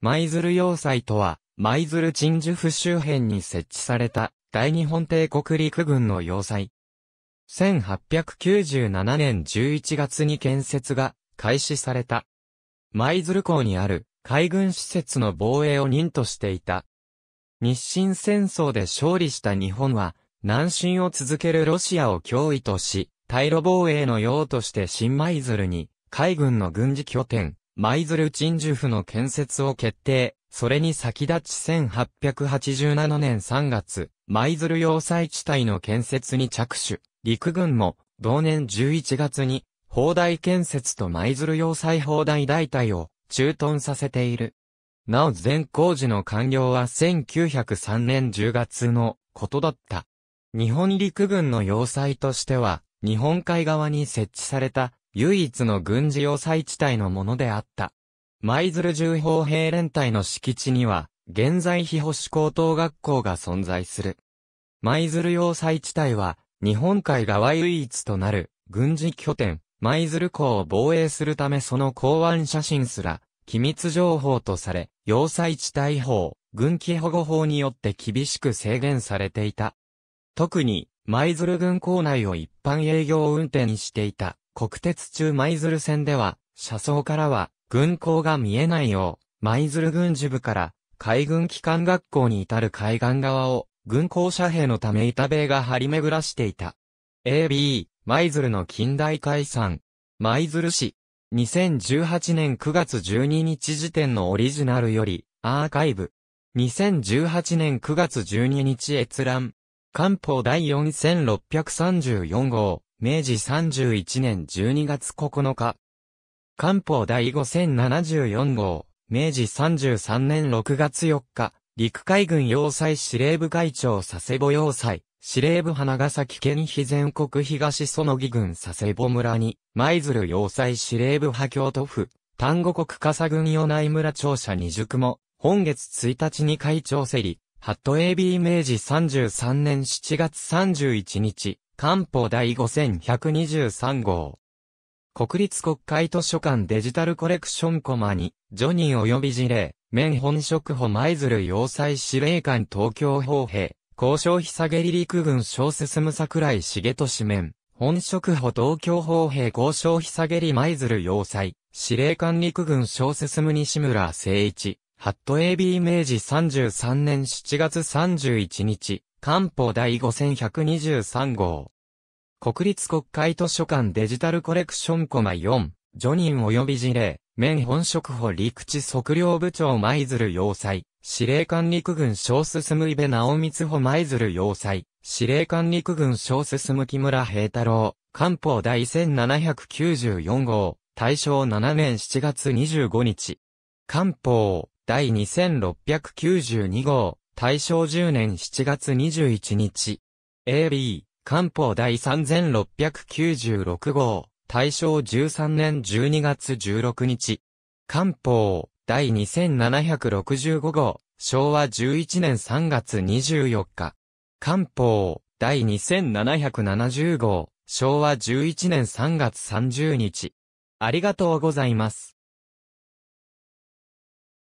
舞鶴要塞とは、舞鶴鎮守府周辺に設置された、大日本帝国陸軍の要塞。1897年11月に建設が開始された。舞鶴港にある海軍施設の防衛を任としていた。日清戦争で勝利した日本は、南進を続けるロシアを脅威とし、対路防衛の用として新舞鶴に海軍の軍事拠点、舞鶴鎮守府の建設を決定。それに先立ち1887年3月、舞鶴要塞地帯の建設に着手。陸軍も、同年11月に、砲台建設と舞鶴要塞砲台大隊を駐屯させている。なお全工事の完了は1903年10月のことだった。日本陸軍の要塞としては、日本海側に設置された唯一の軍事要塞地帯のものであった。舞鶴重砲兵連隊の敷地には、現在非保守高等学校が存在する。舞鶴要塞地帯は、日本海側唯一となる、軍事拠点、舞鶴港を防衛するためその港湾写真すら、機密情報とされ、要塞地帯法、軍機保護法によって厳しく制限されていた。特に、舞鶴軍港内を一般営業運転していた、国鉄中舞鶴線では、車窓からは、軍港が見えないよう、舞鶴軍事部から、海軍機関学校に至る海岸側を、軍港遮蔽のため板塀が張り巡らしていた。AB、舞鶴の近代解散。舞鶴市。2018年9月12日時点のオリジナルより、アーカイブ。2018年9月12日閲覧。官報第4634号。明治31年12月9日。官報第5074号、明治33年6月4日、陸海軍要塞司令部会長佐世保要塞、司令部花ヶ崎県非全国東園木郡佐世保村に、舞鶴要塞司令部派京都府、丹後国笠郡与内村庁舎二塾も、本月1日に会長せり、ハット AB 明治33年7月31日、官報第5123号。国立国会図書館デジタルコレクションコマに、ジョニー及び事例、面本職補舞鶴要塞司令官東京砲兵、交渉日下陸軍小進む桜井重利面、本職補東京砲兵交渉日下り舞鶴要塞、司令官陸軍小進む西村誠一、ハット AB 明治33年7月31日、官報第5123号。国立国会図書館デジタルコレクションコマ4、ジョニン及び事例、面本職補陸地測量部長舞鶴要塞、司令官陸軍小進む伊部直光穂舞鶴要塞、司令官陸軍小進む木村平太郎、官報第1794号、大正7年7月25日。官報第2692号、大正10年7月21日、AB、官報第3696号、大正13年12月16日、官報第2765号、昭和11年3月24日、官報第2770号、昭和11年3月30日。ありがとうございます。